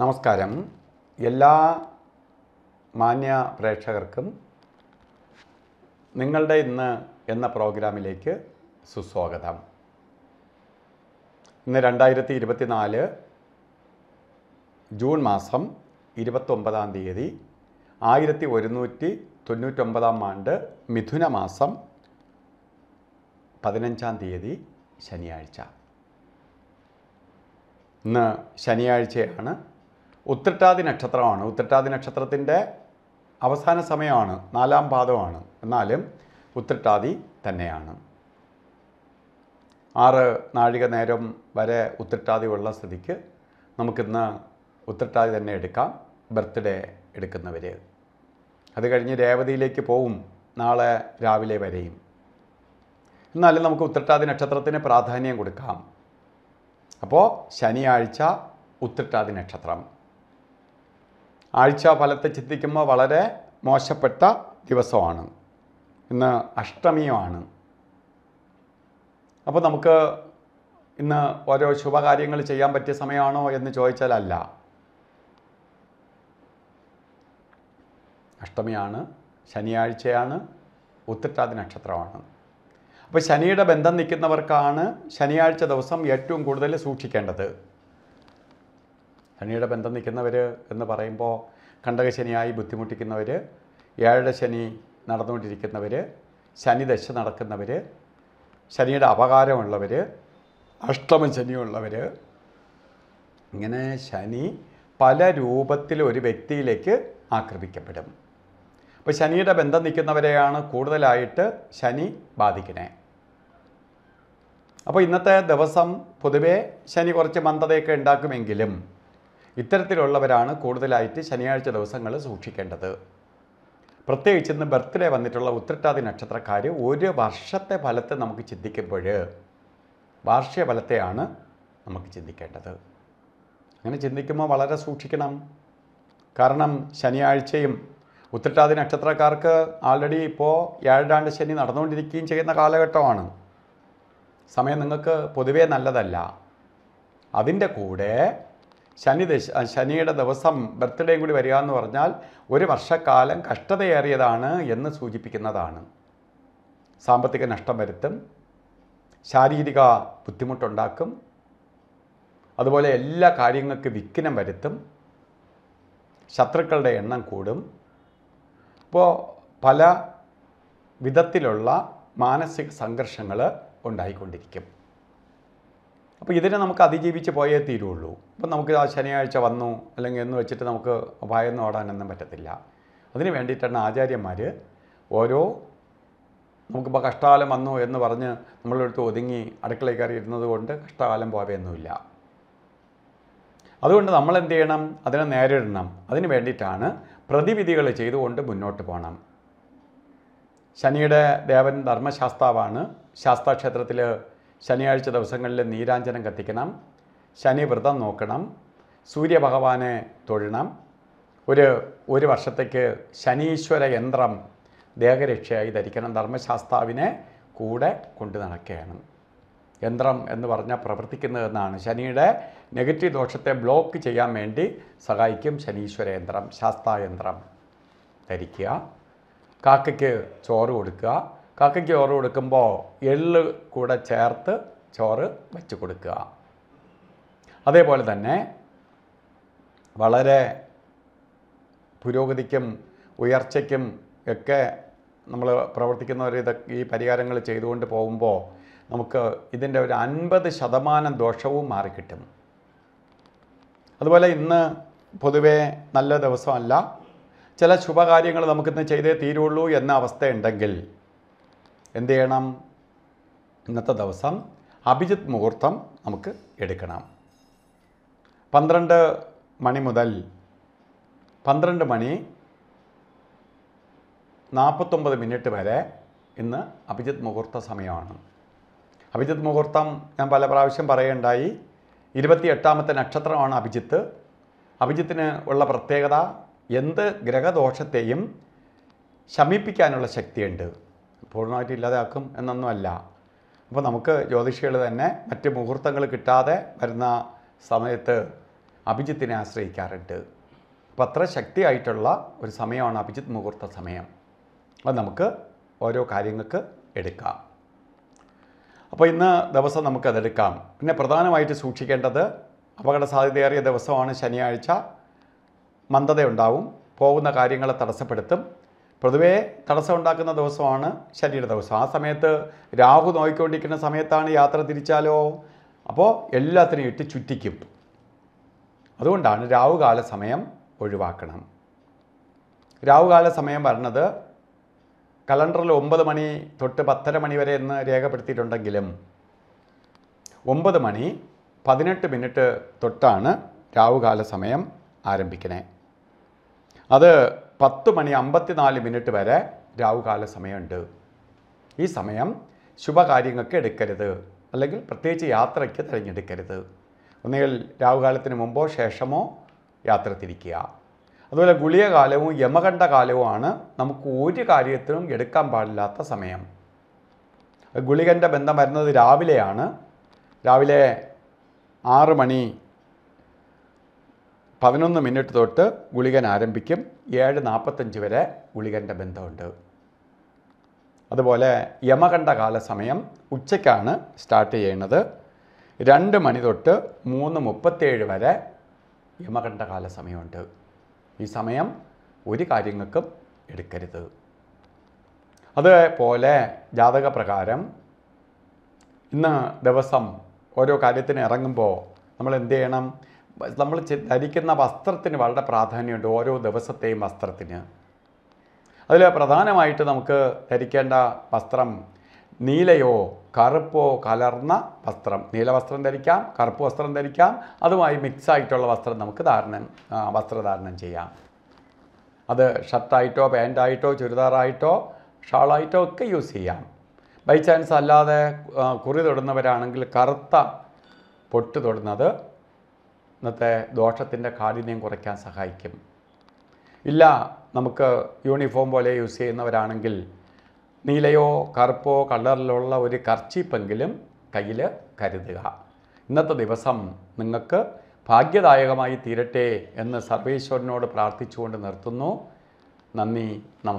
നമസ്കാരം എല്ലാ മാന്യ പ്രേക്ഷകർക്കും നിങ്ങളുടെ ഇന്ന് എന്ന പ്രോഗ്രാമിലേക്ക് സുസ്വാഗതം ഇന്ന് രണ്ടായിരത്തി ഇരുപത്തിനാല് ജൂൺ മാസം ഇരുപത്തൊമ്പതാം തീയതി ആയിരത്തി ഒരുന്നൂറ്റി തൊണ്ണൂറ്റൊമ്പതാം ആണ്ട് മിഥുന മാസം പതിനഞ്ചാം തീയതി ശനിയാഴ്ച ഇന്ന് ശനിയാഴ്ചയാണ് ഉത്രട്ടാതി നക്ഷത്രമാണ് ഉത്രട്ടാതി നക്ഷത്രത്തിൻ്റെ അവസാന സമയമാണ് നാലാം പാദമാണ് എന്നാലും ഉത്രട്ടാതി തന്നെയാണ് ആറ് നാഴിക നേരം വരെ ഉത്രട്ടാതി ഉള്ള സ്ഥിതിക്ക് നമുക്കിന്ന് ഉത്രട്ടാതി തന്നെ എടുക്കാം ബർത്ത്ഡേ എടുക്കുന്നവർ അത് കഴിഞ്ഞ് രേവതിയിലേക്ക് പോവും നാളെ രാവിലെ വരെയും എന്നാലും നമുക്ക് ഉത്രട്ടാതി നക്ഷത്രത്തിന് പ്രാധാന്യം കൊടുക്കാം അപ്പോൾ ശനിയാഴ്ച ഉത്രട്ടാതി നക്ഷത്രം ആഴ്ച ഫലത്തെ ചിന്തിക്കുമ്പോൾ വളരെ മോശപ്പെട്ട ദിവസമാണ് ഇന്ന് അഷ്ടമിയുമാണ് അപ്പോൾ നമുക്ക് ഇന്ന് ഓരോ ശുഭകാര്യങ്ങൾ ചെയ്യാൻ പറ്റിയ സമയമാണോ എന്ന് ചോദിച്ചാലല്ല അഷ്ടമിയാണ് ശനിയാഴ്ചയാണ് ഉത്തിട്ടാതി നക്ഷത്രമാണ് അപ്പോൾ ശനിയുടെ ബന്ധം നിൽക്കുന്നവർക്കാണ് ശനിയാഴ്ച ദിവസം ഏറ്റവും കൂടുതൽ സൂക്ഷിക്കേണ്ടത് ശനിയുടെ ബന്ധം നിൽക്കുന്നവർ എന്ന് പറയുമ്പോൾ കണ്ടകശനിയായി ബുദ്ധിമുട്ടിക്കുന്നവർ ഏഴര ശനി നടന്നുകൊണ്ടിരിക്കുന്നവർ ശനിദശ നടക്കുന്നവർ ശനിയുടെ അപകാരമുള്ളവർ അഷ്ടമ ശനിയുള്ളവർ ഇങ്ങനെ ശനി പല രൂപത്തിൽ ഒരു വ്യക്തിയിലേക്ക് ആക്രമിക്കപ്പെടും അപ്പോൾ ശനിയുടെ ബന്ധം നിൽക്കുന്നവരെയാണ് കൂടുതലായിട്ട് ശനി ബാധിക്കണേ അപ്പോൾ ഇന്നത്തെ ദിവസം പൊതുവേ ശനി കുറച്ച് മന്ദതയൊക്കെ ഉണ്ടാക്കുമെങ്കിലും ഇത്തരത്തിലുള്ളവരാണ് കൂടുതലായിട്ട് ശനിയാഴ്ച ദിവസങ്ങൾ സൂക്ഷിക്കേണ്ടത് പ്രത്യേകിച്ച് ഇന്ന് ബർത്ത്ഡേ വന്നിട്ടുള്ള ഉത്രട്ടാതി നക്ഷത്രക്കാർ ഒരു വർഷത്തെ ഫലത്തെ നമുക്ക് ചിന്തിക്കുമ്പോൾ വാർഷിക ഫലത്തെയാണ് നമുക്ക് ചിന്തിക്കേണ്ടത് അങ്ങനെ ചിന്തിക്കുമ്പോൾ വളരെ സൂക്ഷിക്കണം കാരണം ശനിയാഴ്ചയും ഉത്രട്ടാതി നക്ഷത്രക്കാർക്ക് ആൾറെഡി ഇപ്പോൾ ഏഴാണ്ട് ശനി നടന്നുകൊണ്ടിരിക്കുകയും ചെയ്യുന്ന കാലഘട്ടമാണ് സമയം നിങ്ങൾക്ക് പൊതുവേ നല്ലതല്ല അതിൻ്റെ കൂടെ ശനി ദശ ശനിയുടെ ദിവസം ബർത്ത്ഡേയും കൂടി വരിക എന്ന് പറഞ്ഞാൽ ഒരു വർഷക്കാലം കഷ്ടതയേറിയതാണ് എന്ന് സൂചിപ്പിക്കുന്നതാണ് സാമ്പത്തിക നഷ്ടം വരുത്തും ശാരീരിക ബുദ്ധിമുട്ടുണ്ടാക്കും അതുപോലെ എല്ലാ കാര്യങ്ങൾക്ക് വിഘ്നം വരുത്തും ശത്രുക്കളുടെ എണ്ണം കൂടും അപ്പോൾ പല വിധത്തിലുള്ള മാനസിക സംഘർഷങ്ങൾ ഉണ്ടായിക്കൊണ്ടിരിക്കും അപ്പോൾ ഇതിനെ നമുക്ക് അതിജീവിച്ച് പോയേ തീരുള്ളൂ അപ്പം നമുക്ക് ആ ശനിയാഴ്ച വന്നു അല്ലെങ്കിൽ എന്ന് വെച്ചിട്ട് നമുക്ക് ഭയന്ന് ഓടാനൊന്നും പറ്റത്തില്ല അതിന് വേണ്ടിയിട്ടാണ് ആചാര്യന്മാർ ഓരോ നമുക്കിപ്പോൾ കഷ്ടകാലം വന്നു എന്ന് പറഞ്ഞ് നമ്മളെടുത്ത് ഒതുങ്ങി അടുക്കളയിൽ കയറി ഇരുന്നത് കൊണ്ട് കഷ്ടകാലം പോവെയൊന്നുമില്ല അതുകൊണ്ട് നമ്മൾ എന്ത് ചെയ്യണം അതിനെ നേരിടണം അതിന് വേണ്ടിയിട്ടാണ് പ്രതിവിധികൾ ചെയ്തുകൊണ്ട് മുന്നോട്ട് പോകണം ശനിയുടെ ദേവൻ ധർമ്മശാസ്താവാണ് ശാസ്താക്ഷേത്രത്തിൽ ശനിയാഴ്ച ദിവസങ്ങളിൽ നീരാഞ്ജനം കത്തിക്കണം ശനി വ്രതം നോക്കണം സൂര്യഭഗവാനെ തൊഴണം ഒരു ഒരു വർഷത്തേക്ക് ശനീശ്വര യന്ത്രം ദേഹരക്ഷയായി ധരിക്കണം ധർമ്മശാസ്താവിനെ കൂടെ കൊണ്ടു നടക്കുകയാണ് യന്ത്രം എന്ന് പറഞ്ഞാൽ പ്രവർത്തിക്കുന്നതെന്നാണ് ശനിയുടെ നെഗറ്റീവ് ദോഷത്തെ ബ്ലോക്ക് ചെയ്യാൻ വേണ്ടി സഹായിക്കും ശനീശ്വര യന്ത്രം ശാസ്താ യന്ത്രം ധരിക്കുക കാക്കയ്ക്ക് ചോറ് കൊടുക്കുക കാക്കയ്ക്ക് ചോറ് കൊടുക്കുമ്പോൾ എള്ള് കൂടെ ചേർത്ത് ചോറ് വെച്ച് കൊടുക്കുക അതേപോലെ തന്നെ വളരെ പുരോഗതിക്കും ഉയർച്ചയ്ക്കും ഒക്കെ നമ്മൾ പ്രവർത്തിക്കുന്നവർ ഇതൊക്കെ ഈ പരിഹാരങ്ങൾ ചെയ്തുകൊണ്ട് പോകുമ്പോൾ നമുക്ക് ഇതിൻ്റെ ഒരു അൻപത് ശതമാനം ദോഷവും മാറിക്കിട്ടും അതുപോലെ ഇന്ന് പൊതുവേ നല്ല ദിവസമല്ല ചില ശുഭകാര്യങ്ങൾ നമുക്കിന്ന് ചെയ്തേ തീരുള്ളൂ എന്ന അവസ്ഥയുണ്ടെങ്കിൽ എന്ത് ചെയ്യണം ഇന്നത്തെ ദിവസം അഭിജിത് മുഹൂർത്തം നമുക്ക് എടുക്കണം പന്ത്രണ്ട് മണി മുതൽ പന്ത്രണ്ട് മണി നാൽപ്പത്തൊമ്പത് മിനിറ്റ് വരെ ഇന്ന് അഭിജിത് മുഹൂർത്ത സമയമാണ് അഭിജിത് മുഹൂർത്തം ഞാൻ പല പ്രാവശ്യം പറയുണ്ടായി ഇരുപത്തി എട്ടാമത്തെ നക്ഷത്രമാണ് അഭിജിത്ത് അഭിജിത്തിന് ഉള്ള പ്രത്യേകത എന്ത് ഗ്രഹദോഷത്തെയും ശമിപ്പിക്കാനുള്ള ശക്തിയുണ്ട് പൂർണ്ണമായിട്ട് ഇല്ലാതാക്കും എന്നൊന്നുമല്ല അപ്പോൾ നമുക്ക് ജ്യോതിഷികൾ തന്നെ മറ്റ് മുഹൂർത്തങ്ങൾ കിട്ടാതെ വരുന്ന സമയത്ത് അഭിജിത്തിനെ ആശ്രയിക്കാറുണ്ട് അപ്പോൾ അത്ര ശക്തിയായിട്ടുള്ള ഒരു സമയമാണ് അഭിജിത്ത് മുഹൂർത്ത സമയം അത് നമുക്ക് ഓരോ കാര്യങ്ങൾക്ക് എടുക്കാം അപ്പോൾ ഇന്ന് ദിവസം നമുക്കതെടുക്കാം പിന്നെ പ്രധാനമായിട്ട് സൂക്ഷിക്കേണ്ടത് അപകട സാധ്യതയേറിയ ദിവസമാണ് ശനിയാഴ്ച മന്ദതയുണ്ടാവും പോകുന്ന കാര്യങ്ങളെ തടസ്സപ്പെടുത്തും പൊതുവേ തടസ്സം ഉണ്ടാക്കുന്ന ദിവസമാണ് ശനിയുടെ ദിവസം ആ സമയത്ത് രാഹു നോക്കിക്കൊണ്ടിരിക്കുന്ന സമയത്താണ് യാത്ര തിരിച്ചാലോ അപ്പോൾ എല്ലാത്തിനും ഇട്ട് ചുറ്റിക്കും അതുകൊണ്ടാണ് രാഹുകാല സമയം ഒഴിവാക്കണം രാഹുകാല സമയം വരണത് കലണ്ടറിൽ ഒമ്പത് മണി തൊട്ട് പത്തര മണി വരെ എന്ന് രേഖപ്പെടുത്തിയിട്ടുണ്ടെങ്കിലും ഒമ്പത് മണി പതിനെട്ട് മിനിറ്റ് തൊട്ടാണ് രാഹുകാല സമയം ആരംഭിക്കണേ അത് പത്ത് മണി അമ്പത്തിനാല് മിനിറ്റ് വരെ രാവുകാല സമയമുണ്ട് ഈ സമയം ശുഭകാര്യങ്ങൾക്ക് എടുക്കരുത് അല്ലെങ്കിൽ പ്രത്യേകിച്ച് യാത്രയ്ക്ക് തിരഞ്ഞെടുക്കരുത് ഒന്നുകിൽ രാവുകാലത്തിന് മുമ്പോ ശേഷമോ യാത്ര തിരിക്കുക അതുപോലെ ഗുളിയ കാലവും യമകണ്ഠ കാലവുമാണ് നമുക്ക് ഒരു കാര്യത്തിനും എടുക്കാൻ പാടില്ലാത്ത സമയം ഗുളികൻ്റെ ബന്ധം വരുന്നത് രാവിലെയാണ് രാവിലെ ആറ് മണി പതിനൊന്ന് മിനിറ്റ് തൊട്ട് ഗുളികൻ ആരംഭിക്കും ഏഴ് നാൽപ്പത്തഞ്ച് വരെ ഗുളികൻ്റെ ബന്ധമുണ്ട് അതുപോലെ യമകണ്ഠ കാലസമയം ഉച്ചയ്ക്കാണ് സ്റ്റാർട്ട് ചെയ്യുന്നത് രണ്ട് മണി തൊട്ട് മൂന്ന് മുപ്പത്തേഴ് വരെ യമകണ്ഠ കാലസമയമുണ്ട് ഈ സമയം ഒരു കാര്യങ്ങൾക്കും എടുക്കരുത് അതുപോലെ ജാതകപ്രകാരം ഇന്ന് ദിവസം ഓരോ കാര്യത്തിന് ഇറങ്ങുമ്പോൾ നമ്മൾ എന്ത് ചെയ്യണം നമ്മൾ ധരിക്കുന്ന വസ്ത്രത്തിന് വളരെ പ്രാധാന്യമുണ്ട് ഓരോ ദിവസത്തെയും വസ്ത്രത്തിന് അതിൽ പ്രധാനമായിട്ട് നമുക്ക് ധരിക്കേണ്ട വസ്ത്രം നീലയോ കറുപ്പോ കലർന്ന വസ്ത്രം നീലവസ്ത്രം ധരിക്കാം കറുപ്പ് വസ്ത്രം ധരിക്കാം അതുമായി മിക്സ് ആയിട്ടുള്ള വസ്ത്രം നമുക്ക് ധാരണം വസ്ത്രധാരണം ചെയ്യാം അത് ഷർട്ടായിട്ടോ പാൻറ്റായിട്ടോ ചുരിദാറായിട്ടോ ഷാളായിട്ടോ ഒക്കെ യൂസ് ചെയ്യാം ബൈ ചാൻസ് അല്ലാതെ കുറി തൊടുന്നവരാണെങ്കിൽ കറുത്ത പൊട്ട് തൊടുന്നത് ഇന്നത്തെ ദോഷത്തിൻ്റെ കാഠിന്യം കുറയ്ക്കാൻ സഹായിക്കും ഇല്ല നമുക്ക് യൂണിഫോം പോലെ യൂസ് ചെയ്യുന്നവരാണെങ്കിൽ നീലയോ കറുപ്പോ കളറിലുള്ള ഒരു കർച്ചീപ്പെങ്കിലും കയ്യിൽ കരുതുക ഇന്നത്തെ ദിവസം നിങ്ങൾക്ക് ഭാഗ്യദായകമായി തീരട്ടെ എന്ന് സർവേശ്വരനോട് പ്രാർത്ഥിച്ചുകൊണ്ട് നിർത്തുന്നു നന്ദി നമസ്കാരം